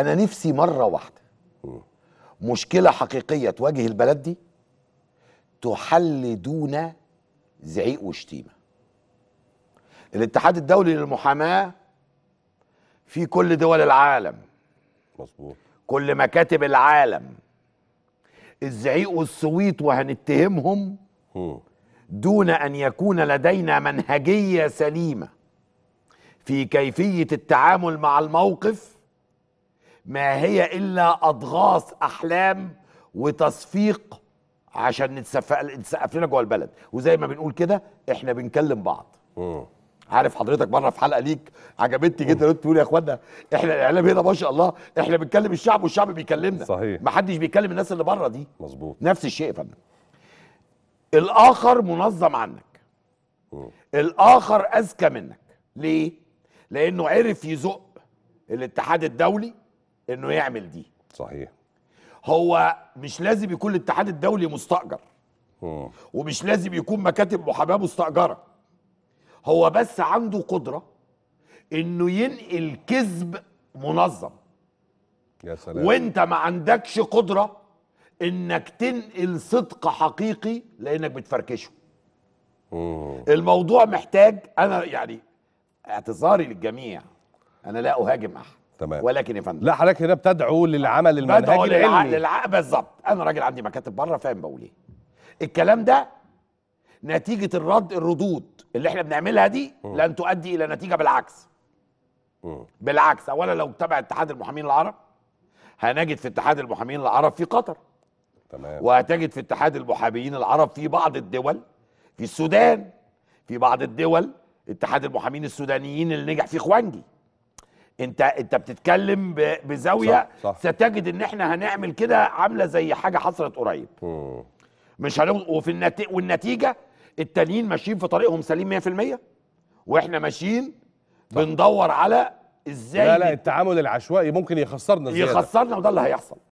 انا نفسي مره واحده مشكله حقيقيه تواجه البلد دي تحل دون زعيق وشتيمه الاتحاد الدولي للمحاماه في كل دول العالم مظبوط كل مكاتب العالم الزعيق والصويت وهنتهمهم دون ان يكون لدينا منهجيه سليمه في كيفيه التعامل مع الموقف ما هي الا اضغاث احلام وتصفيق عشان نتسقف لنا جوه البلد وزي ما بنقول كده احنا بنكلم بعض مم. عارف حضرتك مره في حلقه ليك عجبتني جدا قلت تقول يا اخوانا احنا الاعلام هنا ما شاء الله احنا بنكلم الشعب والشعب بيكلمنا صحيح ما حدش بيكلم الناس اللي بره دي مظبوط نفس الشيء يا فندم الاخر منظم عنك مم. الاخر اذكى منك ليه لانه عرف يزق الاتحاد الدولي انه يعمل دي صحيح هو مش لازم يكون الاتحاد الدولي مستاجر ومش لازم يكون مكاتب محاماه مستاجره هو بس عنده قدره انه ينقل كذب منظم يا سلام وانت ما عندكش قدره انك تنقل صدق حقيقي لانك بتفركشه مم. الموضوع محتاج انا يعني اعتذاري للجميع انا لا اهاجم احد تمام ولكن يا فندم لا حضرتك هنا بتدعو للعمل المنهجي العلمي للع... بالظبط انا راجل عندي مكاتب بره فاهم بقول ايه الكلام ده نتيجه الرد الردود اللي احنا بنعملها دي م. لن تؤدي الى نتيجه بالعكس م. بالعكس اولا لو تبع اتحاد المحامين العرب هنجد في اتحاد المحامين العرب في قطر تمام وهتجد في اتحاد المحامين العرب في بعض الدول في السودان في بعض الدول اتحاد المحامين السودانيين اللي نجح في خوانجي انت انت بتتكلم بزاويه صح صح. ستجد ان احنا هنعمل كده عامله زي حاجه حصلت قريب م. مش هنقول وفي النت... والنتيجه التانيين ماشيين في طريقهم سليم 100% واحنا ماشيين صح. بندور على ازاي لا لا التعامل العشوائي ممكن يخسرنا زيادة. يخسرنا وده اللي هيحصل